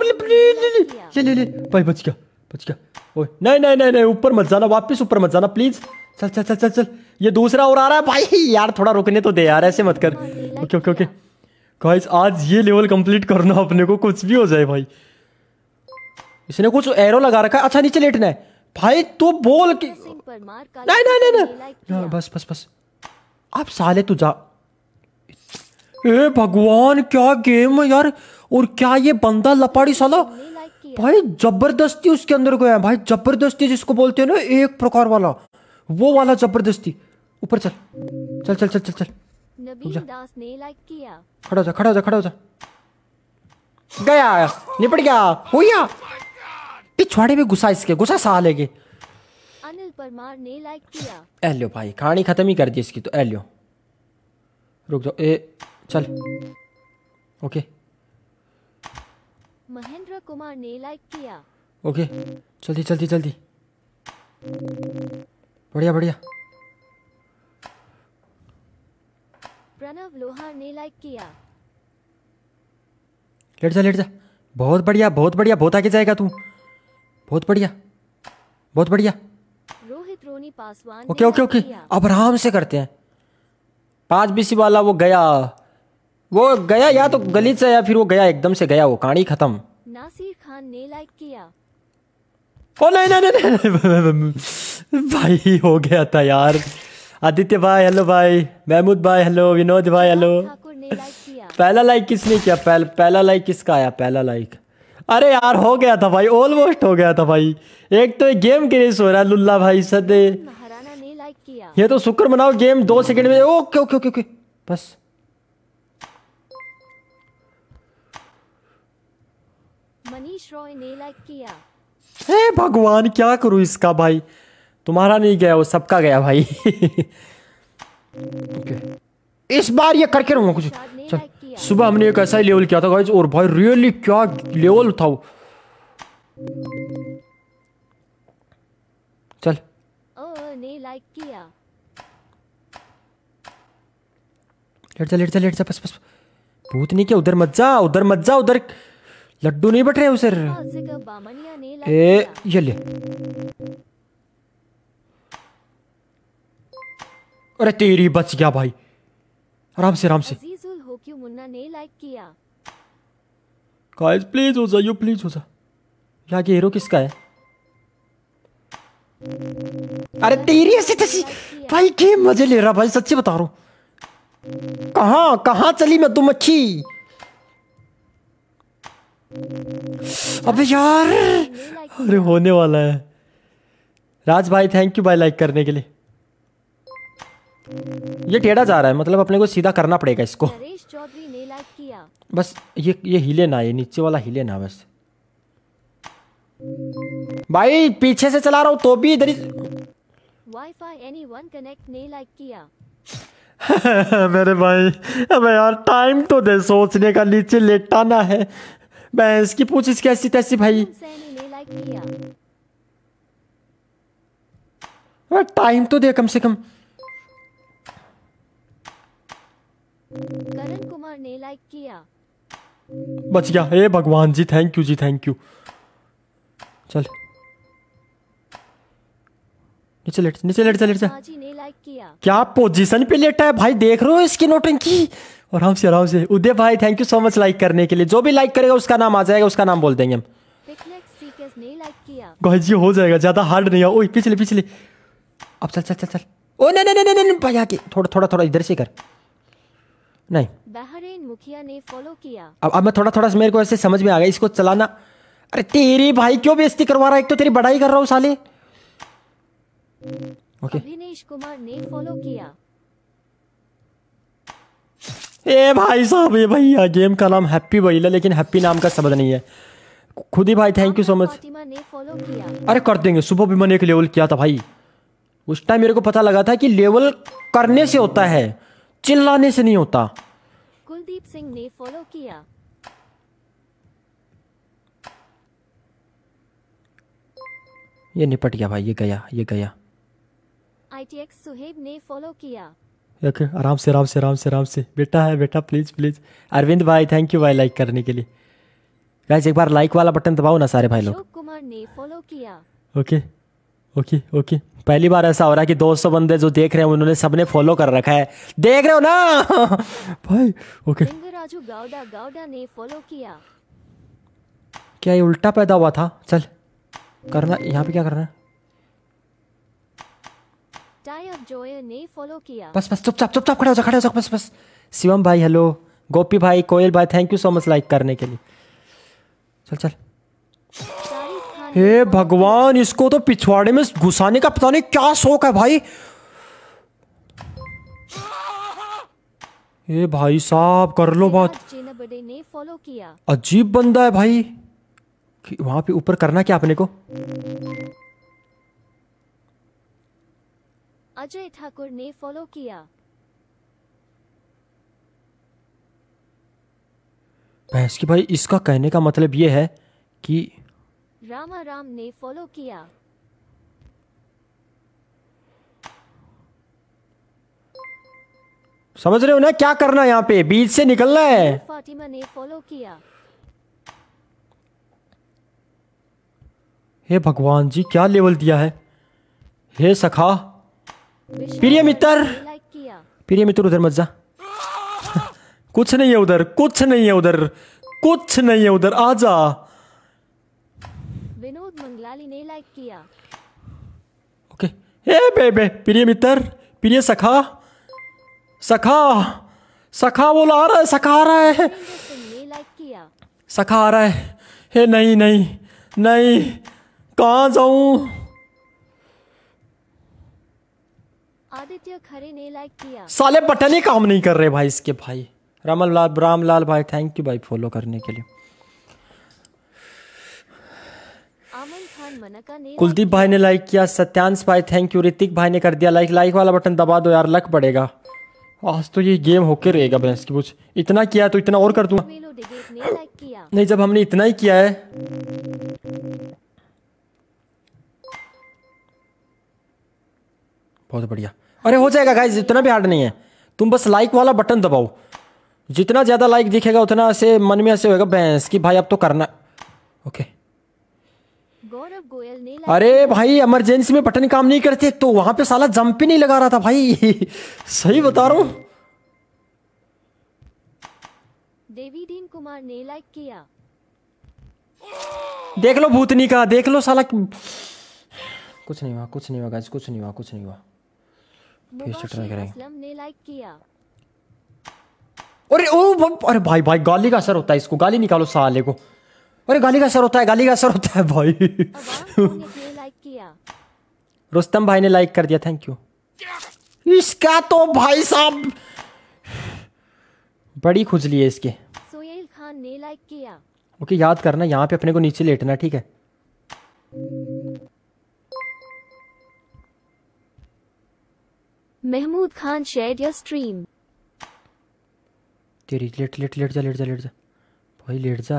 ले ले ले भाई बच गया बच गया ओए नहीं नहीं नहीं नहीं ऊपर मत जाना वापस ऊपर मत जाना प्लीज चल चल चल चल चल ये दूसरा और आ रहा है भाई यार थोड़ा रुकने तो दे यार ऐसे मत कर ओके ओके ओके गाइस आज ये लेवल कंप्लीट करना अपने को कुछ भी हो जाए भाई इसने कुछ एरो लगा रखा है अच्छा नीचे लेटना है भाई तू बोल के नहीं नहीं नहीं हाँ, बस बस बस आप साले तू जा ए भगवान क्या गेम है यार और क्या ये बंदा लपाड़ी साला भाई जबरदस्ती उसके अंदर गया भाई जबरदस्ती जिसको बोलते हैं ना एक प्रकार वाला वो वाला जबरदस्ती ऊपर चल चल चल चल चल चल खड़ा हो जा खड़ा जा खड़ा जा गया निपट गया हो ये छोड़े में गुस्सा इसके गुस्सा सहा लेगे अनिल परमार ने लाइक किया एलियो भाई कहानी खत्म ही कर दी इसकी तो एलियो रुक जाओ ए चल ओके महेंद्र कुमार ने लाइक किया ओके जल्दी जल्दी जल्दी बढ़िया बढ़िया प्रणव लोहार ने लाइक किया लेट जा लेट जा बहुत बढ़िया बहुत बढ़िया बहुत आगे जाएगा तू बहुत बढ़िया बहुत बढ़िया Rohit Roni Paswan okay okay okay अब आराम से करते हैं पांच बीसी वाला वो गया वो गया या तो गली से या फिर वो गया एकदम से गया वो कहानी खत्म नासिर खान ने लाइक किया ओ नहीं नहीं नहीं, नहीं। भाई हो गया था यार आदित्य भाई हेलो भाई महमूद भाई हेलो विनोद भाई हेलो पहला लाइक किसने किया पहल, पहला लाइक किसका आया पहला लाइक अरे यार हो गया था भाई ऑलमोस्ट हो गया था भाई एक तो एक गेम के लिए सो रहा है लुल्ला भाई सदे ये तो शुक्र मनाओ गेम दो सेकंड में ओके ओके ओके ओके बस मनीष रॉय ने लाइक किया हे भगवान क्या करूं इसका भाई तुम्हारा नहीं गया वो सबका गया भाई okay. इस बार ये करके रहूंगा कुछ सुबह हमने एक ऐसा ही लेवल किया था गाइज और भाई रियली क्या लेवल था वो चल ने लाइक किया लेट जा लेट जा लेट जा बस बस भूत नहीं क्या उधर मत जा उधर मत जा उधर लड्डू नहीं बट रहे उसे ए ये ले अरे तेरी बच गया भाई आराम से आराम से मुन्ना ने लाइक किया गाइस प्लीज हो जा यू प्लीज हो जा यहाँ के हीरो किसका है अरे तेरी ऐसी तैसी भाई के मजे ले रहा भाई सच्ची बता रहा हूँ कहाँ कहाँ चली मैं तुम अच्छी अबे यार अरे होने वाला है राज भाई थैंक यू भाई लाइक करने के लिए ये टेढ़ा जा रहा है मतलब अपने को सीधा करना पड़ेगा इसको बस ये ये हिले ना ये नीचे वाला हिले ना बस भाई पीछे से चला रहा हूं तो भी इधर मेरे भाई अबे यार टाइम तो दे सोचने का नीचे लेटाना है बहस की पूछ इसकी तैसी भाई टाइम तो दे कम से कम करण कुमार ने लाइक किया बच गया हे भगवान ji thank you ji thank you चल नीचे लेट नीचे लेट जा लेट जा क्या पोजीशन पे लेटा है भाई देख रहे हो इसकी नोटिंग की और हम से आराम से उदय भाई thank you so much like करने के लिए जो भी लाइक करेगा उसका नाम आ जाएगा उसका नाम बोल देंगे हम भाई जी हो जाएगा ज्यादा हार्ड नहीं है ओ पिछले पिछले अब चल चल चल चल ओ नहीं नहीं नहीं नहीं भाई आके थोड़ा थोड़ा थोड़ा इधर से कर नहीं बहरीन मुखिया ने फॉलो किया अब अब मैं थोड़ा थोड़ा मेरे को ऐसे समझ में आ गया इसको चलाना अरे तेरी भाई क्यों बेइज्जती करवा रहा है एक तो तेरी बड़ाई कर रहा हूं साले ओके अभिनेश कुमार ने फॉलो किया ए भाई साहब ये भैया गेम का नाम हैप्पी बहिला लेकिन हैप्पी नाम का शब्द नहीं है खुद ही भाई थैंक यू सो मच अरे कर देंगे सुबह भी मैंने एक लेवल किया था भाई उस टाइम मेरे को पता लगा था कि लेवल करने से होता है चिल्लाने से नहीं होता कुलदीप सिंह ने फॉलो किया ये निपट गया भाई ये गया ये गया आई आईटीएक्स सुहेब ने फॉलो किया ओके आराम से आराम से आराम से आराम से बेटा है बेटा प्लीज़ प्लीज़ अरविंद भाई थैंक यू भाई लाइक करने के लिए गाइस एक बार लाइक वाला बटन दबाओ ना सारे भाई लोग कुमार ने फॉलो किया ओके ओके ओके पहली बार ऐसा हो रहा है कि 200 बंदे जो देख रहे हैं उन्होंने सबने फॉलो कर रखा है देख रहे हो ना भाई ओके राजू गाउडा गाउडा ने फॉलो किया क्या ये उल्टा पैदा हुआ था चल करना यहाँ पे क्या करना है टाई ऑफ जोए ने फॉलो किया बस बस चुपचाप चुपचाप खड़े हो जाओ खड़े हो जाओ बस बस शिवम भाई हेलो गोपी भाई कोयल भाई thank you so much like करने के लिए चल चल हे भगवान इसको तो पिछवाड़े में घुसाने का पता नहीं क्या शौक है भाई ये भाई साहब कर लो बात अजीब बंदा है भाई वहां पे ऊपर करना क्या अपने को अजय ठाकुर ने फॉलो किया भैंस की भाई इसका कहने का मतलब ये है कि रामा राम ने फॉलो किया समझ रहे हो ना क्या करना यहाँ पे बीच से निकलना है फातिमा ने फॉलो किया हे भगवान जी क्या लेवल दिया है हे सखा प्रिय मित्र प्रिय मित्र उधर मत जा कुछ नहीं है उधर कुछ नहीं है उधर कुछ नहीं है उधर आ जा विनोद मंगलाली ने लाइक किया ओके ए बेबे प्रिय मित्र प्रिय सखा सखा सखा वो ला रहा है सखा आ रहा है सखा आ रहा है हे नहीं नहीं नहीं कहाँ जाऊं ने लाइक किया साले बटन ही काम नहीं कर रहे भाई इसके भाई रामल लाल राम लाल भाई थैंक यू भाई फॉलो करने के लिए कुलदीप भाई ने लाइक किया सत्यांश भाई थैंक यू ऋतिक भाई ने कर दिया लाइक लाइक वाला बटन दबा दो यार लक पड़ेगा आज तो ये गेम होके रहेगा भैंस की पूछ इतना किया तो इतना और कर दूंगा नहीं जब हमने इतना ही किया है बहुत बढ़िया अरे हो जाएगा गाइज इतना भी हार्ड नहीं है तुम बस लाइक वाला बटन दबाओ जितना ज़्यादा लाइक दिखेगा उतना ऐसे मन में ऐसे होगा भैंस कि भाई अब तो करना ओके अरे भाई इमरजेंसी में बटन काम नहीं करते तो वहां पे साला जंप ही नहीं लगा रहा था भाई सही बता रहा हूँ कुमार ने लाइक किया देख लो भूतनी का देख लो साला कुछ नहीं हुआ कुछ नहीं हुआ कुछ नहीं हुआ कुछ नहीं हुआ असलम ने लाइक किया अरे ओ अरे भाई भाई गाली का असर होता है इसको गाली निकालो साले को अरे गाली का असर होता है गाली का असर होता है भाई लाइक किया रुस्तम भाई ने लाइक कर दिया थैंक यू इसका तो भाई साहब बड़ी खुजली है इसके सोहेल खान ने लाइक किया ओके याद करना यहाँ पे अपने को नीचे लेटना ठीक है महमूद खान शेयर या स्ट्रीम तेरी लेट लेट लेट जा लेट जा लेट जा भाई लेट जा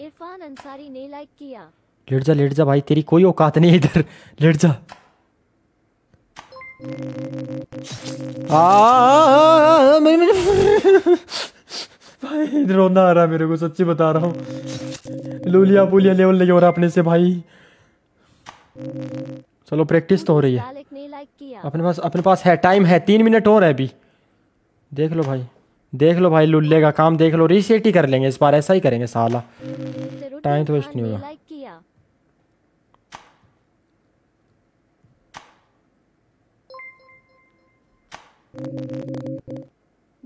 इरफान अंसारी ने लाइक किया लेट जा लेट जा भाई तेरी कोई औकात नहीं इधर लेट जा आ भाई रोना आ रहा मेरे को सच्ची बता रहा हूँ लूलिया पुलिया लेवल नहीं ले हो रहा अपने से भाई चलो प्रैक्टिस तो हो रही है अपने पास अपने पास है टाइम है तीन मिनट और है अभी देख लो भाई देख लो भाई लुल्ले का काम देख लो रीसेट ही कर लेंगे इस बार ऐसा ही करेंगे साला टाइम तो वेस्ट नहीं होगा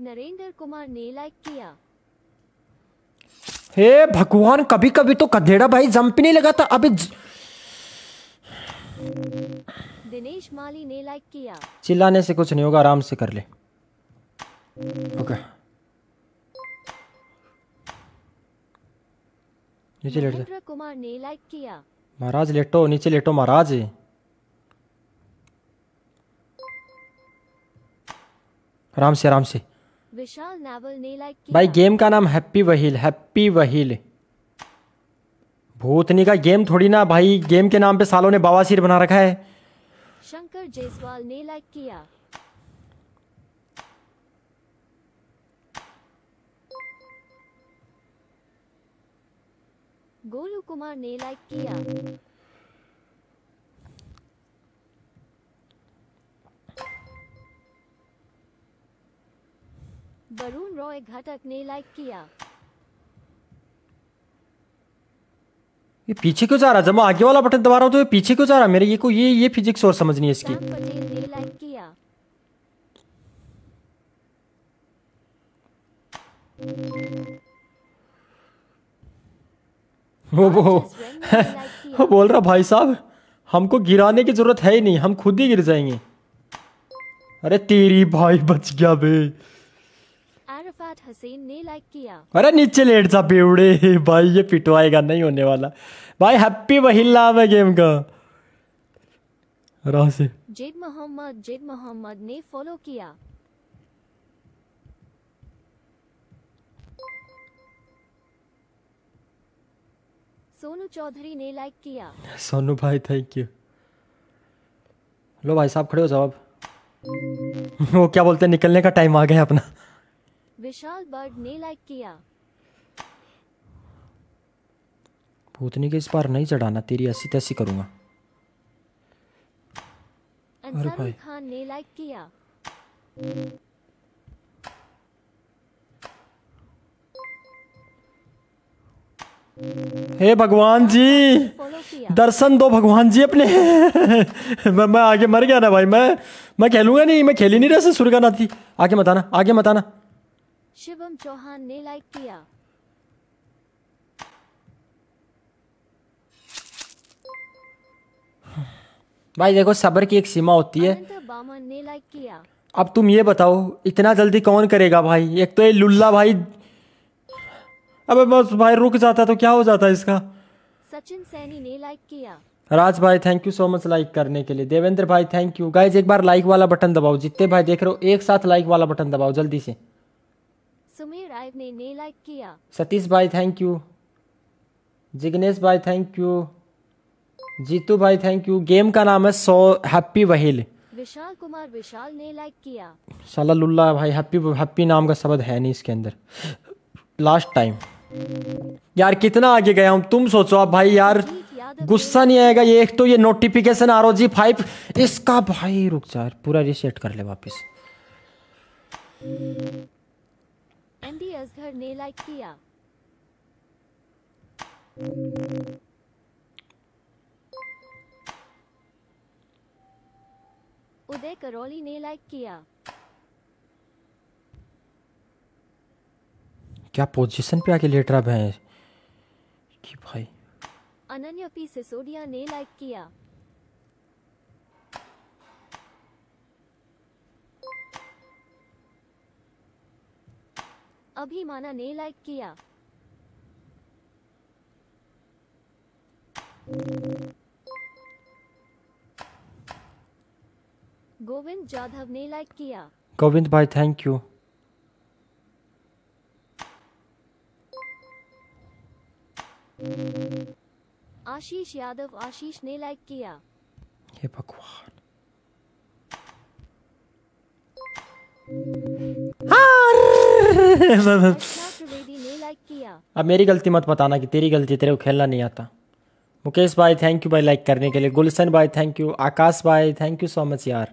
नरेंद्र कुमार ने लाइक किया हे भगवान कभी कभी तो कधेड़ा भाई जंप नहीं लगाता अभी ज... दिनेश माली ने लाइक किया चिल्लाने से कुछ नहीं होगा आराम से कर ले ओके नीचे लेट जा कुमार ने लाइक किया महाराज लेटो नीचे लेटो महाराज आराम से आराम से विशाल नावल ने लाइक किया भाई गेम का नाम हैप्पी वहील हैप्पी वहील भूतनी का गेम थोड़ी ना भाई गेम के नाम पे सालों ने बवासीर बना रखा है शंकर जयसवाल ने लाइक किया गोलू कुमार ने लाइक किया वरुण रॉय घटक ने लाइक किया ये पीछे क्यों जा रहा है जब आगे वाला बटन दबा रहा हूँ तो ये पीछे क्यों जा रहा मेरे ये को ये ये फिजिक्स और नहीं है इसकी वो वो बोल रहा भाई साहब हमको गिराने की जरूरत है ही नहीं हम खुद ही गिर जाएंगे अरे तेरी भाई बच गया भाई अरफात हसीन ने लाइक किया अरे नीचे लेट सा बेवड़े भाई ये पिटवाएगा नहीं होने वाला भाई हैप्पी वहिल्ला है गेम का रासे जेड मोहम्मद जेड मोहम्मद ने फॉलो किया सोनू चौधरी ने लाइक किया सोनू भाई थैंक यू लो भाई साहब खड़े हो जाओ अब वो क्या बोलते हैं निकलने का टाइम आ गया अपना विशाल बर्ड ने लाइक किया भूतनी के इस बार नहीं चढ़ाना तेरी ऐसी तैसी करूंगा अरे भाई खान ने लाइक किया हे भगवान जी दर्शन दो भगवान जी अपने मैं मैं आगे मर गया ना भाई मैं मैं खेलूंगा नहीं मैं खेली नहीं रहा सुरगा नाथी आगे मताना आगे मताना शिवम चौहान ने लाइक किया भाई देखो सबर की एक सीमा होती है बामन ने लाइक किया अब तुम ये बताओ इतना जल्दी कौन करेगा भाई एक तो ये लुल्ला भाई अबे बस भाई रुक जाता तो क्या हो जाता इसका सचिन सैनी ने लाइक किया राज भाई thank you so much like करने के लिए देवेंद्र भाई थैंक यू गाइज एक बार लाइक वाला बटन दबाओ जितने भाई देख रहे हो एक साथ लाइक वाला बटन दबाओ जल्दी से फाइव ने, ने लाइक किया सतीश भाई थैंक यू जिग्नेश भाई थैंक यू जीतू भाई थैंक यू गेम का नाम है so happy wheel Vishal Kumar Vishal ने लाइक किया सलालुल्ला भाई हैप्पी हैप्पी नाम का शब्द है नहीं इसके अंदर लास्ट टाइम यार कितना आगे गया हूँ तुम सोचो आप भाई यार गुस्सा नहीं आएगा ये एक तो ये notification R O G five इसका भाई रुक जा पूरा रिसेट कर ले वापस एमडी असगर ने लाइक किया उदय करौली ने लाइक किया क्या पोजीशन पे आके लेटर अब है कि भाई अनन्या पी सिसोदिया ने लाइक किया अभिमाना ने लाइक किया गोविंद जाधव ने लाइक किया गोविंद भाई थैंक यू आशीष यादव आशीष ने लाइक किया ये भगवान अब मेरी गलती मत बताना कि तेरी गलती तेरे को खेलना नहीं आता मुकेश भाई थैंक यू भाई लाइक करने के लिए गुलशन भाई थैंक यू आकाश भाई थैंक यू सो मच यार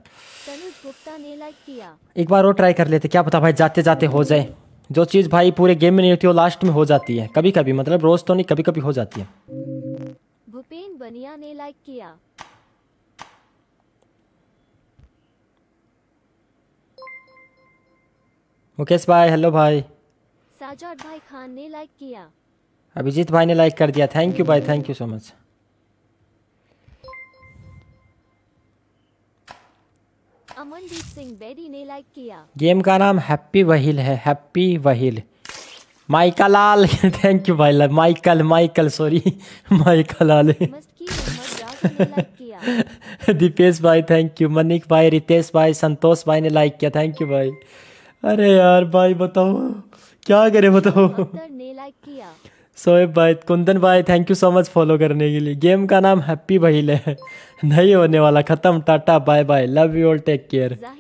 एक बार और ट्राई कर लेते क्या पता भाई जाते जाते हो जाए जो चीज़ भाई पूरे गेम में नहीं होती वो लास्ट में हो जाती है कभी कभी मतलब रोज तो नहीं कभी कभी हो जाती है भूपेन बनिया ने लाइक किया मुकेश भाई हेलो भाई साजाद भाई खान ने लाइक किया अभिजीत भाई ने लाइक कर दिया थैंक यू भाई thank you so much Amandeep Singh Beri ने लाइक किया गेम का नाम हैप्पी वहील है happy wheel Maika Lal thank you भाई Michael Michael sorry Maika Lal Deepesh भाई थैंक यू मनिक भाई रितेश भाई संतोष भाई ने लाइक किया थैंक यू भाई अरे यार भाई बताओ क्या करे बताओ सोए किया सोएब भाई कुंदन भाई thank you so much follow करने के लिए गेम का नाम हैप्पी भाई ले नहीं होने वाला खत्म tata bye bye love you all take care